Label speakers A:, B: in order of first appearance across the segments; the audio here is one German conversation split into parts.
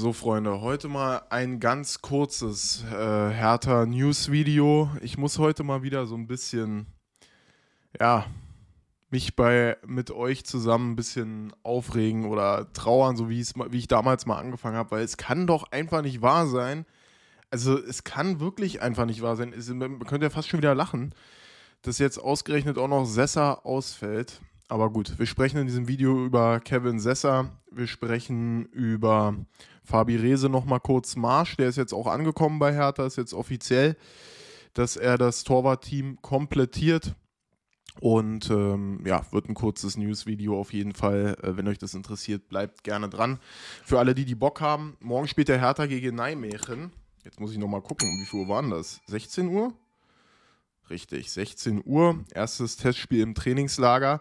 A: So, Freunde, heute mal ein ganz kurzes äh, härter News-Video. Ich muss heute mal wieder so ein bisschen, ja, mich bei, mit euch zusammen ein bisschen aufregen oder trauern, so wie, wie ich damals mal angefangen habe, weil es kann doch einfach nicht wahr sein. Also, es kann wirklich einfach nicht wahr sein. Es, man könnte ja fast schon wieder lachen, dass jetzt ausgerechnet auch noch Sessa ausfällt. Aber gut, wir sprechen in diesem Video über Kevin Sessa, wir sprechen über Fabi Rehse nochmal kurz. Marsch, der ist jetzt auch angekommen bei Hertha, ist jetzt offiziell, dass er das Torwartteam komplettiert. Und ähm, ja, wird ein kurzes News-Video auf jeden Fall. Äh, wenn euch das interessiert, bleibt gerne dran. Für alle, die die Bock haben, morgen spielt der Hertha gegen Nijmegen. Jetzt muss ich nochmal gucken, um wie viel Uhr waren das? 16 Uhr? Richtig, 16 Uhr, erstes Testspiel im Trainingslager.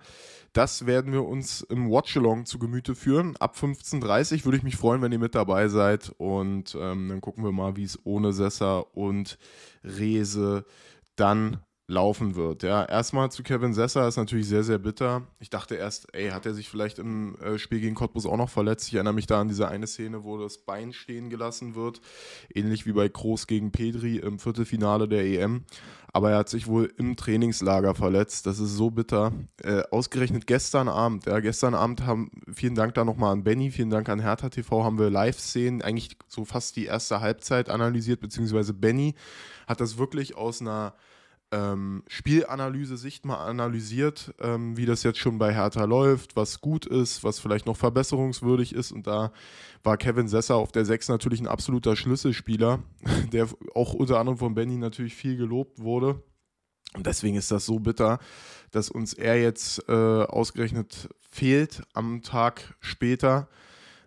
A: Das werden wir uns im Watchalong zu Gemüte führen. Ab 15.30 Uhr würde ich mich freuen, wenn ihr mit dabei seid. Und ähm, dann gucken wir mal, wie es ohne Sessa und Rese dann laufen wird. Ja, erstmal zu Kevin Sessa ist natürlich sehr, sehr bitter. Ich dachte erst, ey, hat er sich vielleicht im äh, Spiel gegen Cottbus auch noch verletzt? Ich erinnere mich da an diese eine Szene, wo das Bein stehen gelassen wird. Ähnlich wie bei Kroos gegen Pedri im Viertelfinale der EM. Aber er hat sich wohl im Trainingslager verletzt. Das ist so bitter. Äh, ausgerechnet gestern Abend, ja, gestern Abend haben, vielen Dank da nochmal an Benny, vielen Dank an Hertha TV, haben wir Live-Szenen, eigentlich so fast die erste Halbzeit analysiert, beziehungsweise Benny hat das wirklich aus einer ähm, Spielanalyse-Sicht mal analysiert, ähm, wie das jetzt schon bei Hertha läuft, was gut ist, was vielleicht noch verbesserungswürdig ist. Und da war Kevin Sesser auf der 6 natürlich ein absoluter Schlüsselspieler, der auch unter anderem von Benny natürlich viel gelobt wurde. Und deswegen ist das so bitter, dass uns er jetzt äh, ausgerechnet fehlt am Tag später.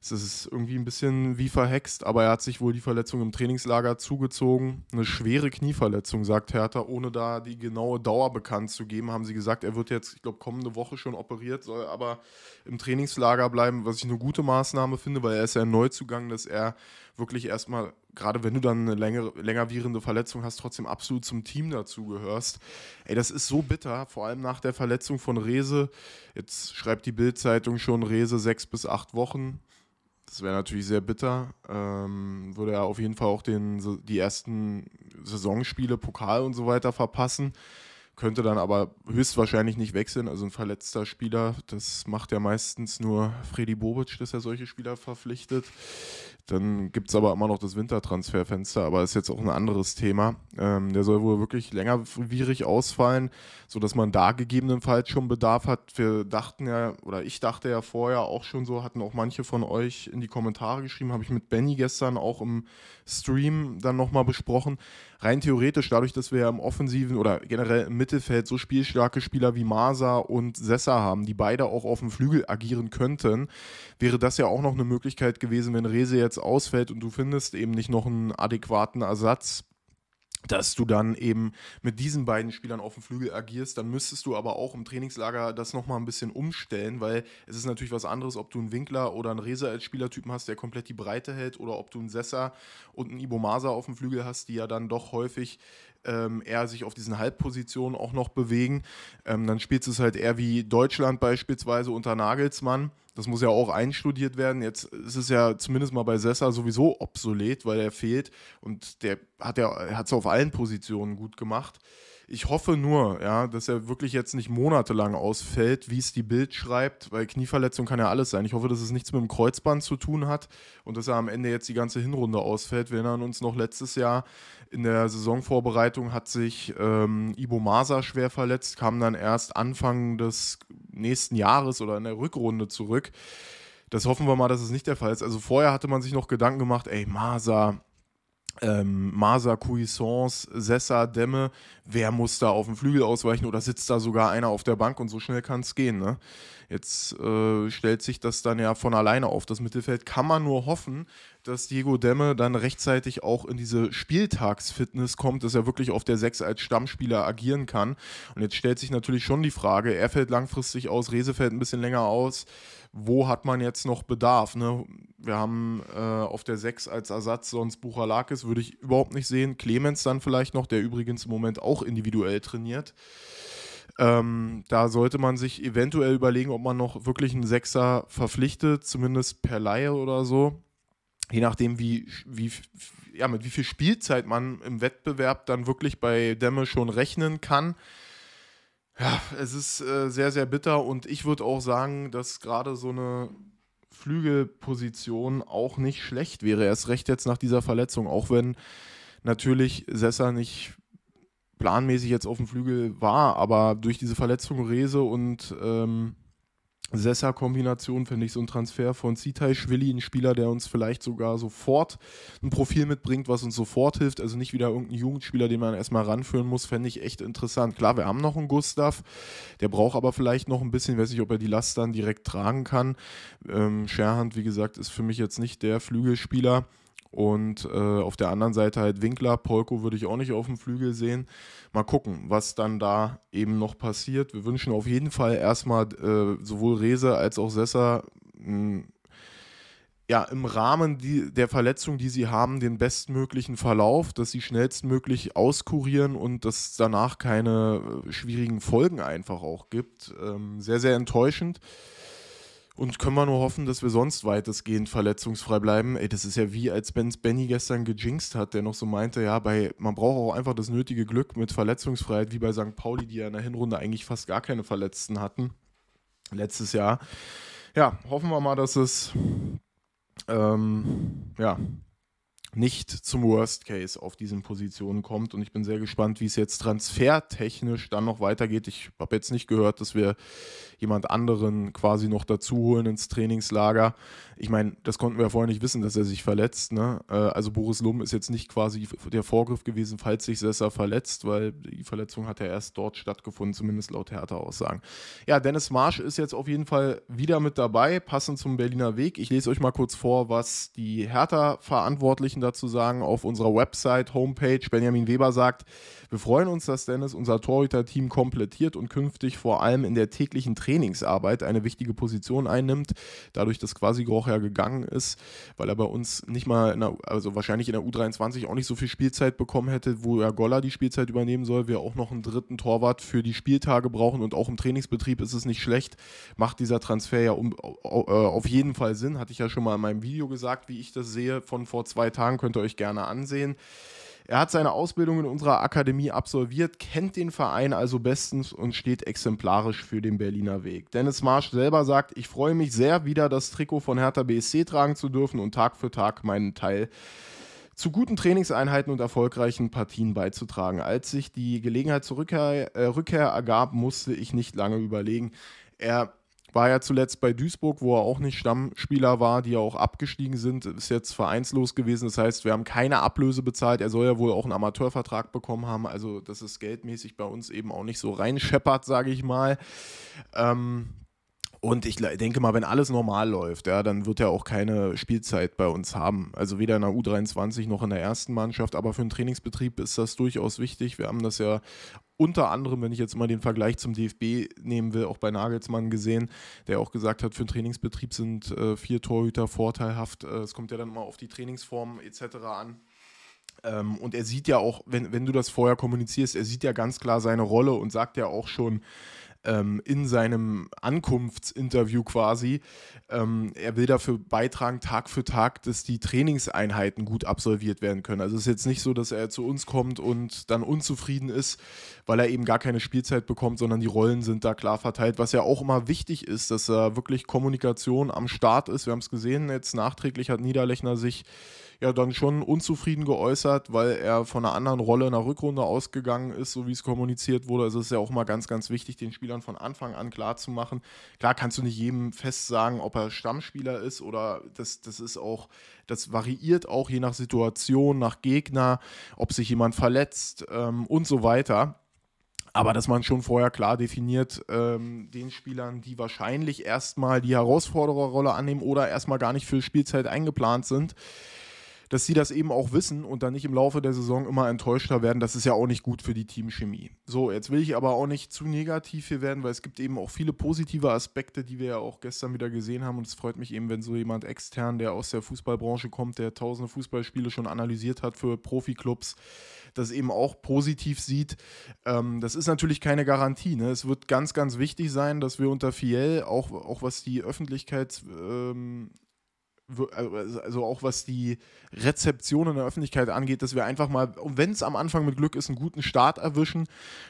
A: Es ist irgendwie ein bisschen wie verhext, aber er hat sich wohl die Verletzung im Trainingslager zugezogen. Eine schwere Knieverletzung, sagt Hertha, ohne da die genaue Dauer bekannt zu geben, haben sie gesagt, er wird jetzt, ich glaube, kommende Woche schon operiert, soll aber im Trainingslager bleiben, was ich eine gute Maßnahme finde, weil er ist ja ein Neuzugang, dass er wirklich erstmal, gerade wenn du dann eine länger, länger Verletzung hast, trotzdem absolut zum Team dazugehörst. Ey, das ist so bitter, vor allem nach der Verletzung von Rese. Jetzt schreibt die Bild-Zeitung schon Rese sechs bis acht Wochen das wäre natürlich sehr bitter. Ähm, würde er auf jeden Fall auch den, die ersten Saisonspiele, Pokal und so weiter verpassen könnte dann aber höchstwahrscheinlich nicht wechseln. Also ein verletzter Spieler, das macht ja meistens nur Freddy Bobic, dass er solche Spieler verpflichtet. Dann gibt es aber immer noch das Wintertransferfenster, aber ist jetzt auch ein anderes Thema. Ähm, der soll wohl wirklich längerwierig ausfallen, sodass man da gegebenenfalls schon Bedarf hat. Wir dachten ja, oder ich dachte ja vorher auch schon so, hatten auch manche von euch in die Kommentare geschrieben, habe ich mit Benny gestern auch im Stream dann nochmal besprochen. Rein theoretisch, dadurch, dass wir im offensiven oder generell im Mittelfeld so spielstarke Spieler wie Masa und Sessa haben, die beide auch auf dem Flügel agieren könnten, wäre das ja auch noch eine Möglichkeit gewesen, wenn Rese jetzt ausfällt und du findest eben nicht noch einen adäquaten Ersatz dass du dann eben mit diesen beiden Spielern auf dem Flügel agierst, dann müsstest du aber auch im Trainingslager das nochmal ein bisschen umstellen, weil es ist natürlich was anderes, ob du einen Winkler oder einen Reser als Spielertypen hast, der komplett die Breite hält, oder ob du einen Sessa und einen Ibomasa auf dem Flügel hast, die ja dann doch häufig ähm, eher sich auf diesen Halbpositionen auch noch bewegen. Ähm, dann spielt es halt eher wie Deutschland beispielsweise unter Nagelsmann. Das muss ja auch einstudiert werden. Jetzt ist es ja zumindest mal bei Sessa sowieso obsolet, weil er fehlt und der hat ja hat es auf allen Positionen gut gemacht. Ich hoffe nur, ja, dass er wirklich jetzt nicht monatelang ausfällt, wie es die Bild schreibt, weil Knieverletzung kann ja alles sein. Ich hoffe, dass es nichts mit dem Kreuzband zu tun hat und dass er am Ende jetzt die ganze Hinrunde ausfällt. Wir erinnern uns noch letztes Jahr in der Saisonvorbereitung hat sich ähm, Ibo Masa schwer verletzt, kam dann erst Anfang des nächsten Jahres oder in der Rückrunde zurück. Das hoffen wir mal, dass es nicht der Fall ist. Also vorher hatte man sich noch Gedanken gemacht, ey, Masa, ähm, Masa, Cuisance, Sessa, Dämme, wer muss da auf den Flügel ausweichen oder sitzt da sogar einer auf der Bank und so schnell kann es gehen. Ne? Jetzt äh, stellt sich das dann ja von alleine auf. Das Mittelfeld kann man nur hoffen, dass Diego Demme dann rechtzeitig auch in diese Spieltagsfitness kommt, dass er wirklich auf der 6 als Stammspieler agieren kann. Und jetzt stellt sich natürlich schon die Frage, er fällt langfristig aus, Rese fällt ein bisschen länger aus. Wo hat man jetzt noch Bedarf? Ne? Wir haben äh, auf der 6 als Ersatz sonst Buchalakis, würde ich überhaupt nicht sehen. Clemens dann vielleicht noch, der übrigens im Moment auch individuell trainiert. Ähm, da sollte man sich eventuell überlegen, ob man noch wirklich einen Sechser verpflichtet, zumindest per Laie oder so je nachdem, wie, wie, ja, mit wie viel Spielzeit man im Wettbewerb dann wirklich bei Dämme schon rechnen kann. Ja, es ist äh, sehr, sehr bitter und ich würde auch sagen, dass gerade so eine Flügelposition auch nicht schlecht wäre. Erst recht jetzt nach dieser Verletzung, auch wenn natürlich Sessa nicht planmäßig jetzt auf dem Flügel war, aber durch diese Verletzung Rese und ähm, Sessa-Kombination finde ich so ein Transfer von Sitai Schwilli, ein Spieler, der uns vielleicht sogar sofort ein Profil mitbringt, was uns sofort hilft. Also nicht wieder irgendein Jugendspieler, den man erstmal ranführen muss, fände ich echt interessant. Klar, wir haben noch einen Gustav, der braucht aber vielleicht noch ein bisschen, weiß nicht, ob er die Last dann direkt tragen kann. Ähm, Scherhand, wie gesagt, ist für mich jetzt nicht der Flügelspieler. Und äh, auf der anderen Seite halt Winkler, Polko würde ich auch nicht auf dem Flügel sehen. Mal gucken, was dann da eben noch passiert. Wir wünschen auf jeden Fall erstmal äh, sowohl Rese als auch Sessa hm, ja, im Rahmen die, der Verletzung, die sie haben, den bestmöglichen Verlauf, dass sie schnellstmöglich auskurieren und dass danach keine äh, schwierigen Folgen einfach auch gibt. Ähm, sehr, sehr enttäuschend. Und können wir nur hoffen, dass wir sonst weitestgehend verletzungsfrei bleiben. Ey, das ist ja wie, als wenn Benny gestern gejinxt hat, der noch so meinte, ja, bei, man braucht auch einfach das nötige Glück mit Verletzungsfreiheit, wie bei St. Pauli, die ja in der Hinrunde eigentlich fast gar keine Verletzten hatten. Letztes Jahr. Ja, hoffen wir mal, dass es ähm, ja, nicht zum Worst Case auf diesen Positionen kommt. Und ich bin sehr gespannt, wie es jetzt transfertechnisch dann noch weitergeht. Ich habe jetzt nicht gehört, dass wir jemand anderen quasi noch dazu holen ins Trainingslager. Ich meine, das konnten wir ja vorher nicht wissen, dass er sich verletzt. Ne? Äh, also Boris Lum ist jetzt nicht quasi der Vorgriff gewesen, falls sich Sessa verletzt, weil die Verletzung hat ja erst dort stattgefunden, zumindest laut Hertha-Aussagen. Ja, Dennis Marsch ist jetzt auf jeden Fall wieder mit dabei, passend zum Berliner Weg. Ich lese euch mal kurz vor, was die Hertha-Verantwortlichen müssen dazu sagen, auf unserer Website, Homepage, Benjamin Weber sagt, wir freuen uns, dass Dennis unser Torhüter-Team komplettiert und künftig vor allem in der täglichen Trainingsarbeit eine wichtige Position einnimmt. Dadurch, dass quasi Groch ja gegangen ist, weil er bei uns nicht mal, der, also wahrscheinlich in der U23 auch nicht so viel Spielzeit bekommen hätte, wo er Golla die Spielzeit übernehmen soll, wir auch noch einen dritten Torwart für die Spieltage brauchen und auch im Trainingsbetrieb ist es nicht schlecht, macht dieser Transfer ja um, äh, auf jeden Fall Sinn, hatte ich ja schon mal in meinem Video gesagt, wie ich das sehe von vor zwei Tagen Fragen könnt ihr euch gerne ansehen. Er hat seine Ausbildung in unserer Akademie absolviert, kennt den Verein also bestens und steht exemplarisch für den Berliner Weg. Dennis Marsch selber sagt, ich freue mich sehr, wieder das Trikot von Hertha BSC tragen zu dürfen und Tag für Tag meinen Teil zu guten Trainingseinheiten und erfolgreichen Partien beizutragen. Als sich die Gelegenheit zur Rückkehr, äh, Rückkehr ergab, musste ich nicht lange überlegen. Er war ja zuletzt bei Duisburg, wo er auch nicht Stammspieler war, die ja auch abgestiegen sind, ist jetzt vereinslos gewesen. Das heißt, wir haben keine Ablöse bezahlt. Er soll ja wohl auch einen Amateurvertrag bekommen haben. Also, dass es geldmäßig bei uns eben auch nicht so reinscheppert, sage ich mal. Ähm, und ich denke mal, wenn alles normal läuft, ja, dann wird er auch keine Spielzeit bei uns haben. Also weder in der U23 noch in der ersten Mannschaft. Aber für einen Trainingsbetrieb ist das durchaus wichtig. Wir haben das ja unter anderem, wenn ich jetzt mal den Vergleich zum DFB nehmen will, auch bei Nagelsmann gesehen, der auch gesagt hat, für den Trainingsbetrieb sind äh, vier Torhüter vorteilhaft. Äh, es äh, kommt ja dann mal auf die Trainingsformen etc. an. Ähm, und er sieht ja auch, wenn, wenn du das vorher kommunizierst, er sieht ja ganz klar seine Rolle und sagt ja auch schon, ähm, in seinem Ankunftsinterview quasi. Ähm, er will dafür beitragen, Tag für Tag, dass die Trainingseinheiten gut absolviert werden können. Also es ist jetzt nicht so, dass er zu uns kommt und dann unzufrieden ist, weil er eben gar keine Spielzeit bekommt, sondern die Rollen sind da klar verteilt, was ja auch immer wichtig ist, dass da wirklich Kommunikation am Start ist. Wir haben es gesehen, jetzt nachträglich hat Niederlechner sich ja dann schon unzufrieden geäußert, weil er von einer anderen Rolle in der Rückrunde ausgegangen ist, so wie es kommuniziert wurde. Also es ist ja auch mal ganz, ganz wichtig, den Spieler Spielern von Anfang an klar zu machen. Klar kannst du nicht jedem fest sagen, ob er Stammspieler ist oder das, das ist auch, das variiert auch je nach Situation, nach Gegner, ob sich jemand verletzt ähm, und so weiter. Aber dass man schon vorher klar definiert, ähm, den Spielern, die wahrscheinlich erstmal die Herausfordererrolle annehmen oder erstmal gar nicht für Spielzeit eingeplant sind, dass sie das eben auch wissen und dann nicht im Laufe der Saison immer enttäuschter werden. Das ist ja auch nicht gut für die Teamchemie. So, jetzt will ich aber auch nicht zu negativ hier werden, weil es gibt eben auch viele positive Aspekte, die wir ja auch gestern wieder gesehen haben. Und es freut mich eben, wenn so jemand extern, der aus der Fußballbranche kommt, der tausende Fußballspiele schon analysiert hat für Profiklubs, das eben auch positiv sieht. Ähm, das ist natürlich keine Garantie. Ne? Es wird ganz, ganz wichtig sein, dass wir unter Fiel, auch, auch was die Öffentlichkeit. Ähm, also, also auch was die Rezeption in der Öffentlichkeit angeht, dass wir einfach mal, wenn es am Anfang mit Glück ist, einen guten Start erwischen,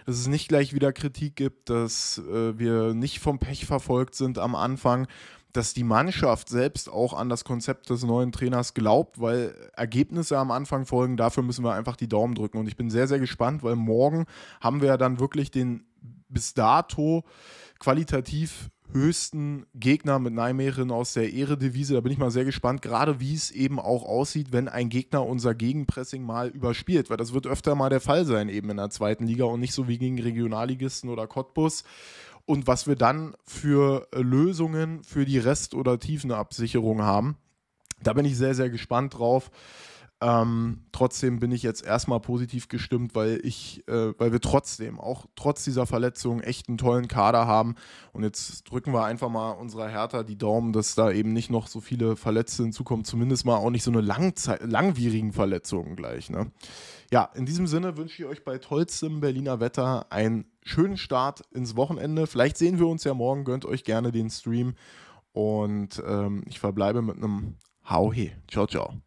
A: dass es nicht gleich wieder Kritik gibt, dass äh, wir nicht vom Pech verfolgt sind am Anfang, dass die Mannschaft selbst auch an das Konzept des neuen Trainers glaubt, weil Ergebnisse am Anfang folgen, dafür müssen wir einfach die Daumen drücken. Und ich bin sehr, sehr gespannt, weil morgen haben wir ja dann wirklich den bis dato qualitativ höchsten Gegner mit Nijmegen aus der Ehredevise. Da bin ich mal sehr gespannt, gerade wie es eben auch aussieht, wenn ein Gegner unser Gegenpressing mal überspielt, weil das wird öfter mal der Fall sein, eben in der zweiten Liga und nicht so wie gegen Regionalligisten oder Cottbus. Und was wir dann für Lösungen für die Rest- oder Tiefenabsicherung haben, da bin ich sehr, sehr gespannt drauf. Ähm, trotzdem bin ich jetzt erstmal positiv gestimmt, weil ich, äh, weil wir trotzdem, auch trotz dieser Verletzung, echt einen tollen Kader haben. Und jetzt drücken wir einfach mal unserer Hertha die Daumen, dass da eben nicht noch so viele Verletzte hinzukommen, zumindest mal auch nicht so eine Langzei langwierigen Verletzungen gleich. Ne? Ja, in diesem Sinne wünsche ich euch bei tollstem Berliner Wetter einen schönen Start ins Wochenende. Vielleicht sehen wir uns ja morgen, gönnt euch gerne den Stream. Und ähm, ich verbleibe mit einem Hau he. Ciao, ciao.